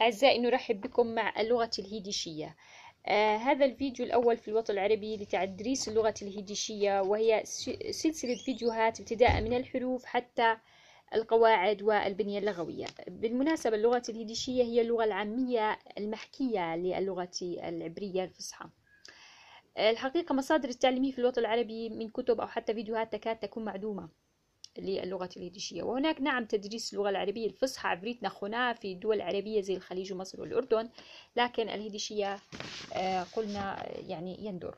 أعزائي نرحب بكم مع اللغة الهيديشية آه هذا الفيديو الأول في الوطن العربي لتدريس اللغة الهيديشية وهي سلسلة فيديوهات ابتداء من الحروف حتى القواعد والبنية اللغوية بالمناسبة اللغة الهيديشية هي اللغة العامية المحكية للغة العبرية الفصحى آه، الحقيقة مصادر التعليمية في الوطن العربي من كتب أو حتى فيديوهات تكاد تكون معدومة للغة اليديشية وهناك نعم تدريس اللغة العربية الفصحى عبريتنا هنا في دول عربية زي الخليج ومصر والأردن لكن الهيديشية آه، قلنا آه، يعني يندر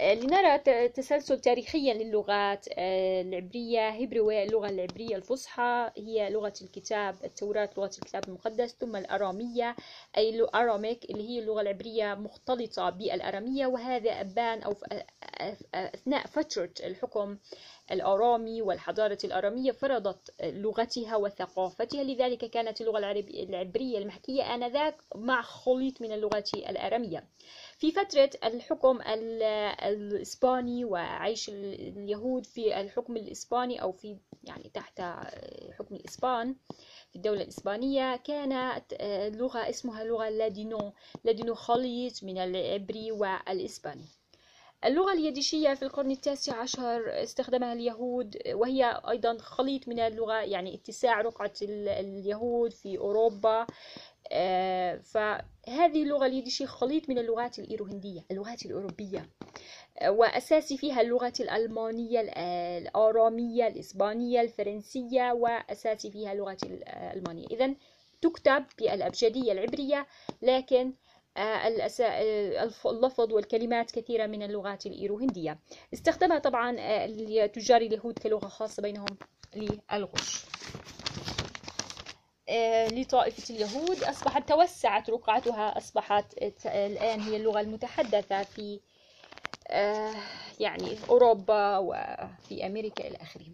آه، لنرى تسلسل تاريخيا للغات العبرية هبروية اللغة العبرية الفصحى هي لغة الكتاب التوراة لغة الكتاب المقدس ثم الأرامية أي الأراميك اللي هي اللغة العبرية مختلطة بالأرامية وهذا أبان أو أثناء فترة الحكم الآرامي والحضارة الآرامية فرضت لغتها وثقافتها لذلك كانت اللغة العبرية المحكية آنذاك مع خليط من اللغات الآرامية في فترة الحكم الإسباني وعيش اليهود في الحكم الإسباني أو في يعني تحت حكم الإسبان في الدولة الإسبانية كانت لغة اسمها لغة لادينو لادينو خليط من العبري والإسباني اللغة اليديشية في القرن التاسع عشر استخدمها اليهود وهي أيضا خليط من اللغة يعني اتساع رقعة اليهود في أوروبا آه، فهذه اللغة اليديشية خليط من اللغات الإيروهندية اللغات الأوروبية آه، وأساسي فيها اللغة الألمانية الآرامية الإسبانية الفرنسية وأساسي فيها اللغة الألمانية إذا تكتب بالأبجدية العبرية لكن اللفظ والكلمات كثيرة من اللغات الإيروهندية استخدمها طبعا آه، تجار اليهود كلغة خاصة بينهم للغش آه، لطائفة اليهود أصبحت توسعت رقعتها أصبحت الآن هي اللغة المتحدثة في آه، يعني في أوروبا وفي أمريكا إلى آخره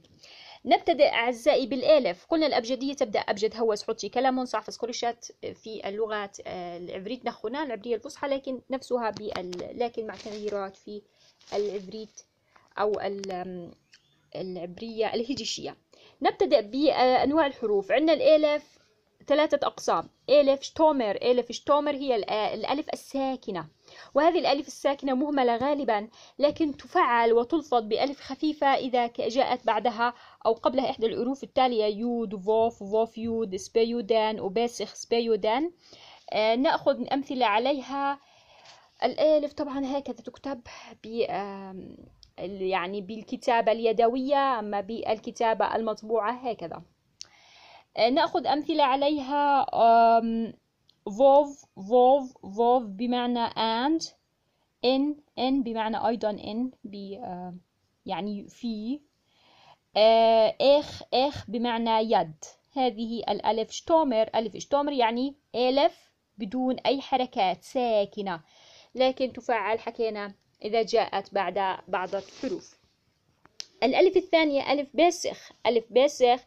نبتدئ أعزائي بالآلف قلنا الأبجدية تبدأ أبجد هوس حطي كلام صح فسكرشات في اللغات آه، العبريت نخونا العبرية الفصحى لكن نفسها بال لكن مع تغييرات في العبريت أو العبرية الهجشية نبتدأ بأنواع الحروف عندنا الآلف ثلاثة أقسام ألف شتومر ألف شتومر هي آه، الألف الساكنة وهذه الألف الساكنة مهملة غالبا لكن تفعل وتلفظ بألف خفيفة إذا جاءت بعدها أو قبلها إحدى الحروف التالية يود فوف فوف يود سبيودان وباسخ سبيودان آه، نأخذ أمثلة عليها الألف طبعا هكذا تكتب ب يعني بالكتابة اليدوية أما بالكتابة المطبوعة هكذا آه، نأخذ أمثلة عليها فوف فوف فوف بمعنى and إن إن بمعنى أيضا إن ب يعني في آه، إخ إخ بمعنى يد هذه الألف شتومر ألف شتومر يعني ألف بدون أي حركات ساكنة لكن تفعل حكينا إذا جاءت بعد بعض الحروف الألف الثانية ألف باسخ ألف باسخ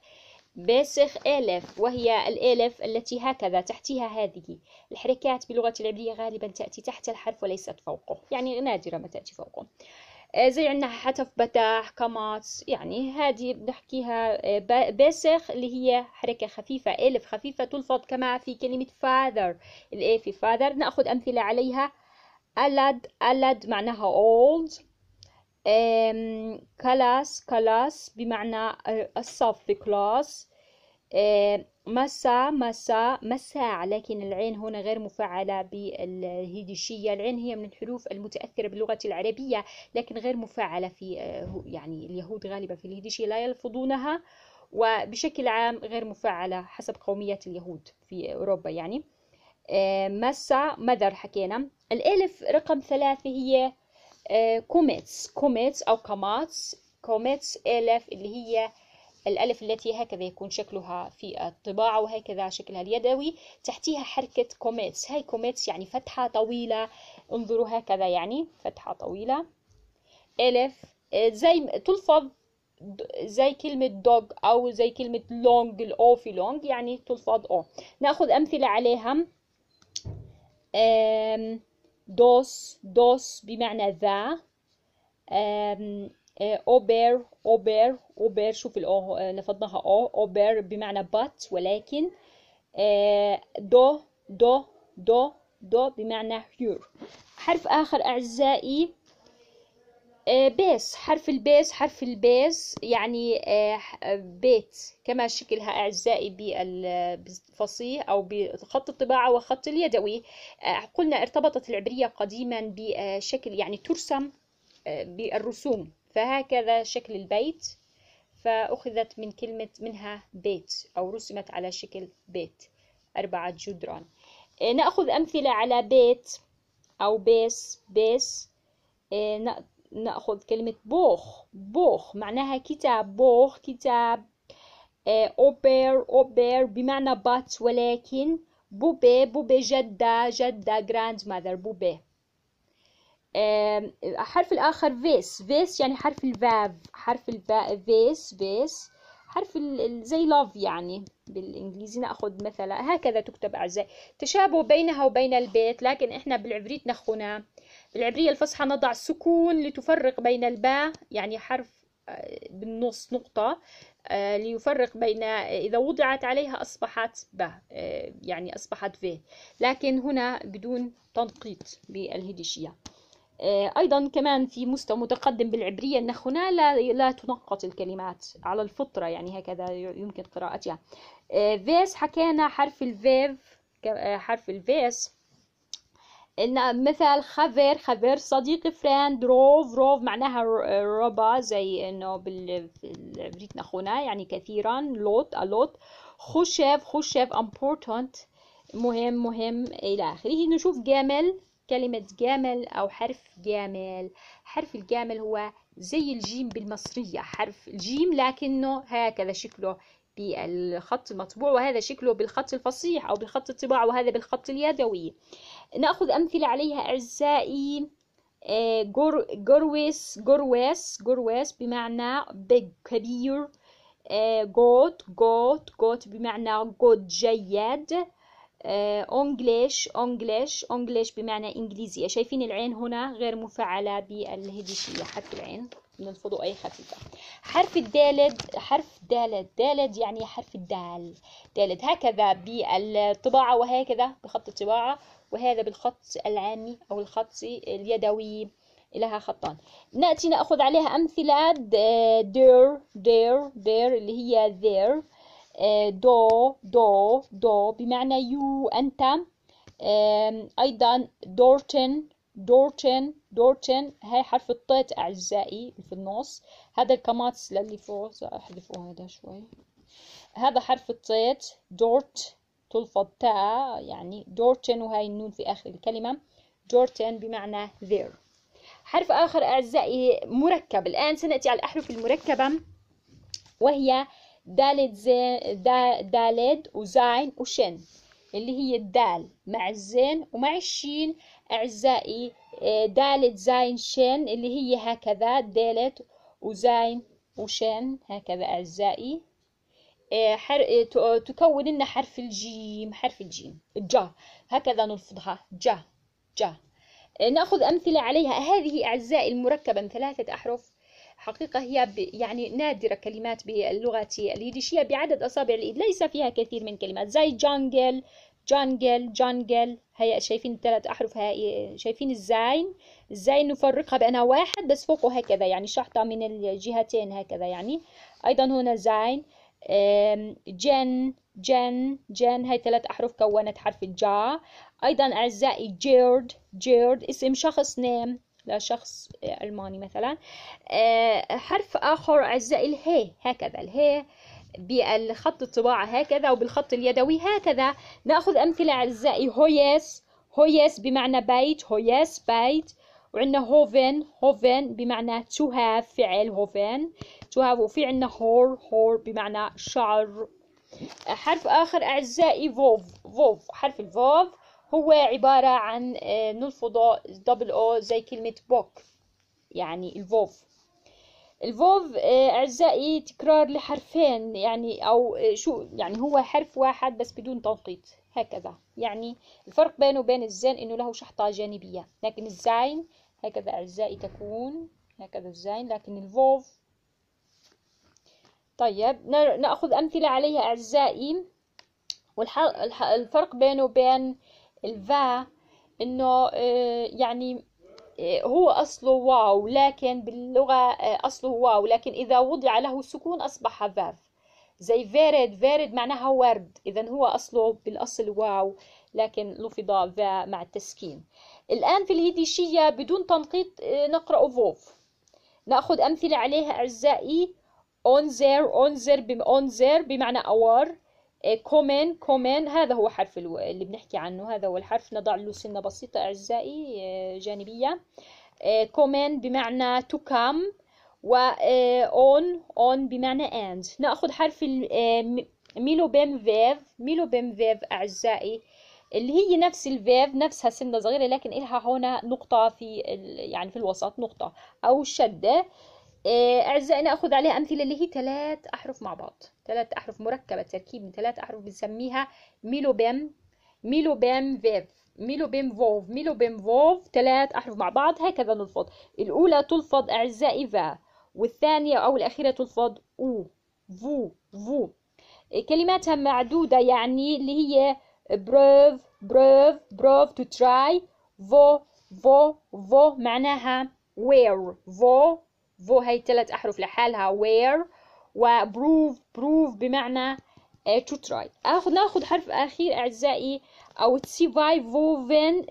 باسخ ألف وهي الألف التي هكذا تحتها هذه الحركات بلغة العبرية غالبا تأتي تحت الحرف وليست فوقه يعني نادرة ما تأتي فوقه آه، زي عندنا حتف بتاح كماتس يعني هذه بنحكيها آه، باسخ اللي هي حركة خفيفة ألف خفيفة تلفظ كما في كلمة father الإيه في father نأخذ أمثلة عليها ألد ألد معناها old كلاس كلاس بمعنى آه، الصف كلاس آه، مسا مسا مساع لكن العين هنا غير مفعلة بالهيديشية العين هي من الحروف المتأثرة باللغة العربية لكن غير مفعلة في آه، يعني اليهود غالبا في الهيديشية لا يلفظونها وبشكل عام غير مفعلة حسب قومية اليهود في أوروبا يعني آه، مسا مذر حكينا الألف رقم ثلاثة هي كوميتس كوميتس أو كماتس كوميتس ألف اللي هي الألف التي هكذا يكون شكلها في الطباعة وهكذا شكلها اليدوي تحتها حركة كوميتس هاي كوميتس يعني فتحة طويلة انظروا هكذا يعني فتحة طويلة ألف زي تلفظ زي كلمة دوغ أو زي كلمة لونج الأو في لونج يعني تلفظ أو نأخذ أمثلة عليها دوس دوس بمعنى ذا بير او بير شوف الاو آه، آه، نفضناها او آه، بير بمعنى بات ولكن دو دو دو دو بمعنى هيور حرف آخر أعزائي بيس حرف البيس حرف البيس يعني بيت كما شكلها أعزائي بالفصيح أو بخط الطباعة وخط اليدوي قلنا ارتبطت العبرية قديما بشكل يعني ترسم بالرسوم فهكذا شكل البيت فأخذت من كلمة منها بيت أو رسمت على شكل بيت أربعة جدران إيه، نأخذ أمثلة على بيت أو بيس بيس إيه، نأخذ كلمة بوخ بوخ معناها كتاب بوخ كتاب إيه، أوبر أوبر بمعنى بات ولكن بوبي بوبي جدة جدة جراند ماذر بوبي حرف الآخر فيس فيس يعني حرف الفاف حرف الباء فيس فيس حرف زي لاف يعني بالانجليزي ناخذ مثلا هكذا تكتب اعزائي تشابه بينها وبين البيت لكن احنا بالعبريت نخونا بالعبريه الفصحى نضع سكون لتفرق بين الباء يعني حرف آه، بالنص نقطه آه، ليفرق بين آه، اذا وضعت عليها اصبحت باء يعني اصبحت في لكن هنا بدون تنقيط بالهديشية آه، أيضا كمان في مستوى متقدم بالعبرية أن هنا لا, لا تنقط الكلمات على الفطرة يعني هكذا يمكن قراءتها آه، فيس حكينا حرف الفيف آه، حرف الفيس إن مثل خافير خافير صديق فريند روف روف معناها روبا زي انه بالعبريه هنا يعني كثيرا لوت الوت خشف خشف امبورتنت مهم مهم الى اخره نشوف جامل كلمة جامل أو حرف جامل حرف الجامل هو زي الجيم بالمصرية حرف الجيم لكنه هكذا شكله بالخط المطبوع وهذا شكله بالخط الفصيح أو بالخط الطباعة وهذا بالخط اليدوي نأخذ أمثلة عليها أعزائي آه، جورويس جرويس جرويس جرويس بمعنى big كبير جوت جوت جوت بمعنى جود جيد أونجليش آه، أونجليش أونجليش بمعنى إنجليزية شايفين العين هنا غير مفعلة بالهديشية حرف العين من اي خفيفة حرف الدالد حرف دالد دالد يعني حرف الدال دالد هكذا بالطباعة وهكذا بخط الطباعة وهذا بالخط العامي أو الخط اليدوي لها خطان نأتي نأخذ عليها أمثلة دير دير دير اللي هي there آه، دو دو دو بمعنى يو أنت أيضا دورتن دورتن دورتن هاي حرف الطيت أعزائي في النص هذا الكماتس للي فوق أحذفه هذا شوي هذا حرف الطيت دورت تلفظ تاء يعني دورتن وهاي النون في آخر الكلمة دورتن بمعنى ذير حرف آخر أعزائي مركب الآن سنأتي على الأحرف المركبة وهي دالت زين دا دالد وزين وشن اللي هي الدال مع الزين ومع الشين أعزائي آه، دالت زين شن اللي هي هكذا دالت وزين وشن هكذا أعزائي آه، حر... آه، تكون لنا حرف الجيم حرف الجيم جا هكذا نلفظها جا جا ناخذ امثله عليها هذه اعزائي المركبه من ثلاثه احرف حقيقة هي يعني نادرة كلمات باللغة اليديشية بعدد أصابع الإيد ليس فيها كثير من كلمات زي جانجل جانجل جانجل هيا شايفين الثلاث أحرف هاي شايفين الزاين الزاين نفرقها بأنها واحد بس فوقه هكذا يعني شحطة من الجهتين هكذا يعني أيضا هنا زاين جن جن جن هاي ثلاث أحرف كونت حرف الجا أيضا أعزائي جيرد جيرد اسم شخص نام لشخص ألماني مثلا آه، حرف آخر أعزائي الهي هكذا الهي بالخط الطباعة هكذا وبالخط اليدوي هكذا نأخذ أمثلة أعزائي هويس هويس بمعنى بيت هويس بيت وعندنا هوفن هوفن بمعنى تو هاف فعل هوفن تو هاف وفي عندنا هور هور بمعنى شعر حرف آخر أعزائي فوف فوف حرف الفوف هو عبارة عن من الفضاء دبل او زي كلمة بوك يعني الفوف الفوف آه، أعزائي تكرار لحرفين يعني أو آه، شو يعني هو حرف واحد بس بدون تنقيط هكذا يعني الفرق بينه وبين الزين إنه له شحطة جانبية لكن الزين هكذا أعزائي تكون هكذا الزين لكن الفوف طيب نأخذ أمثلة عليها أعزائي والفرق بينه وبين الفا انه آه، يعني آه، هو أصله واو لكن باللغة آه، أصله واو لكن إذا وضع له سكون أصبح فاف زي فيرد فيرد معناها ورد إذا هو أصله بالأصل واو لكن لفظ فا مع التسكين الآن في الهيديشية بدون تنقيط نقرأ فوف نأخذ أمثلة عليها أعزائي أونزر أونزر بأونزر بمعنى أوار إيه، كومين كومين هذا هو حرف اللي بنحكي عنه هذا هو الحرف نضع له سنة بسيطة أعزائي إيه، جانبية إيه، كومين بمعنى to come و on on بمعنى and نأخذ حرف ميلو بيم فيف ميلو بيم فيف أعزائي اللي هي نفس الفيف نفسها سنة صغيرة لكن إلها هنا نقطة في يعني في الوسط نقطة أو شدة آه، أعزائي نأخذ عليها أمثلة اللي هي ثلاث أحرف مع بعض ثلاث أحرف مركبة تركيب من ثلاث أحرف بنسميها ميلوبيم ميلوبيم فيف ميلوبيم فوف ميلوبيم فوف ثلاث أحرف مع بعض هكذا نلفظ الأولى تلفظ أعزائي فا والثانية أو الأخيرة تلفظ أو فو فو آه، كلماتها معدودة يعني اللي هي بروف بروف بروف تو تراي فو فو فو معناها وير فو فو هاي ثلاث أحرف لحالها وير وبروف بروف بمعنى آه، to try آخذ ناخذ حرف أخير أعزائي أو تسيفايفوفن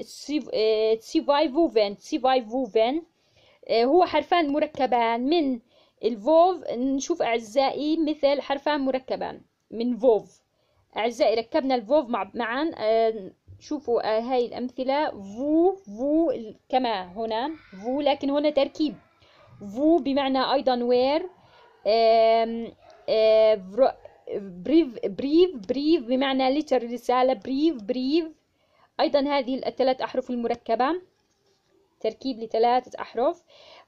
تسيفايفوفن تسيفايفوفن هو حرفان مركبان من الفوف نشوف أعزائي مثل حرفان مركبان من فوف أعزائي ركبنا الفوف مع معا آه، شوفوا آه، هاي الأمثلة فو فو كما هنا فو لكن هنا تركيب فو بمعنى أيضا وير بريف بريف بريف بمعنى لتر رسالة بريف بريف أيضا هذه الثلاث أحرف المركبة تركيب لثلاثة أحرف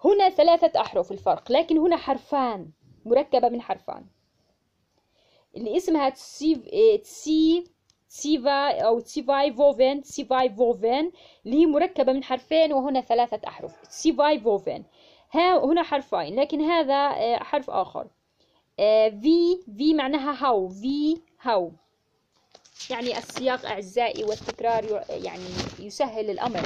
هنا ثلاثة أحرف الفرق لكن هنا حرفان مركبة من حرفان اللي اسمها تسيف تسي تسيفا أو تسيفايفوفين تسيفايفوفين اللي هي مركبة من حرفين وهنا ثلاثة أحرف تسيفايفوفين ها هنا حرفين لكن هذا آه، حرف آخر في آه، في معناها هاو في هاو يعني السياق أعزائي والتكرار يعني يسهل الأمر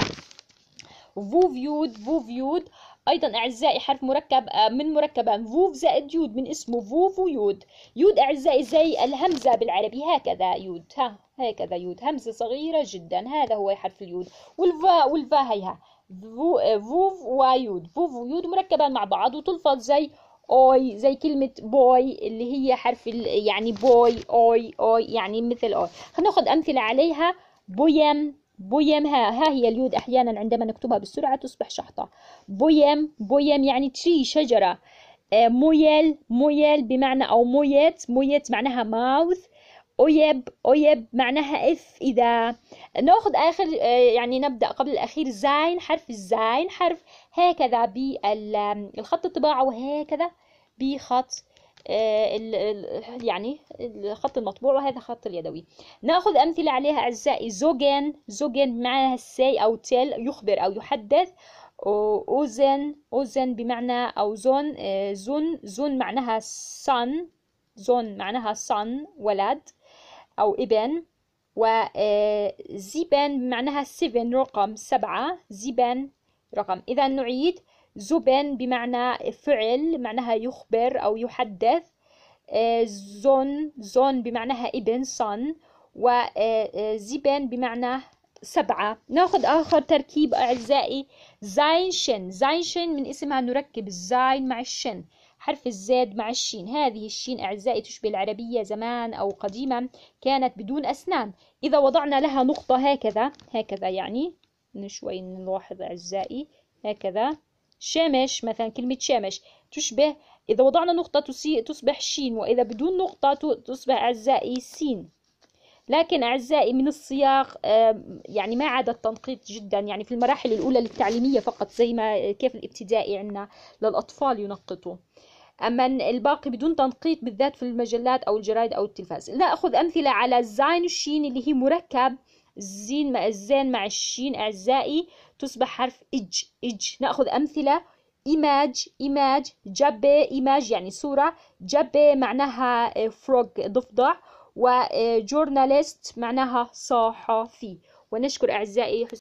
فو فيود فو فيود أيضا أعزائي حرف مركب آه، من مركبان آه، فوف زائد يود من اسمه فوف ويود يود أعزائي زي الهمزة بالعربي هكذا يود ها هكذا يود همزة صغيرة جدا هذا هو حرف اليود والفا والفا هيها آه، فوف ويود فوف ويود مركبان مع بعض وتلفظ زي اوي زي كلمة بوي اللي هي حرف يعني بوي اوي اوي يعني مثل اوي خلينا ناخذ أمثلة عليها بويم بويم ها ها هي اليود أحيانا عندما نكتبها بالسرعة تصبح شحطة بويم بويم يعني تشي شجرة آه، مويل مويل بمعنى أو مويت مويت معناها ماوث أويب أويب معناها إف إذا نأخذ آخر آه، يعني نبدأ قبل الأخير زين حرف الزين حرف هكذا بالخط الطباعة وهكذا بخط آه، يعني الخط المطبوع وهذا خط اليدوي ناخذ امثله عليها اعزائي زوجين زوجين بمعنى سي او تيل يخبر او يحدث اوزن اوزن بمعنى او زون آه، زون زون معناها سن زون معناها سن ولد او ابن وزيبان آه، معناها سيفن رقم سبعة زيبن رقم إذا نعيد زبن بمعنى فعل معناها يخبر أو يحدث آه، زون زون بمعناها ابن صن وزبن آه، آه، بمعنى سبعة ناخذ آخر تركيب أعزائي زاين شن زاين شن من اسمها نركب الزاين مع الشن حرف الزاد مع الشين هذه الشين أعزائي تشبه العربية زمان أو قديما كانت بدون أسنان إذا وضعنا لها نقطة هكذا هكذا يعني شوي نلاحظ أعزائي هكذا شامش مثلا كلمة شامش تشبه إذا وضعنا نقطة تصبح شين وإذا بدون نقطة تصبح أعزائي سين لكن أعزائي من السياق يعني ما عاد التنقيط جدا يعني في المراحل الأولى للتعليمية فقط زي ما كيف الابتدائي عندنا للأطفال ينقطوا أما الباقي بدون تنقيط بالذات في المجلات أو الجرائد أو التلفاز نأخذ أمثلة على زين والشين اللي هي مركب الزين مع الزين مع الشين أعزائي تصبح حرف إج إج نأخذ أمثلة إيماج إيماج جبة إيماج يعني صورة جبة معناها فروغ آه، ضفدع وجورناليست آه، معناها صحفي ونشكر أعزائي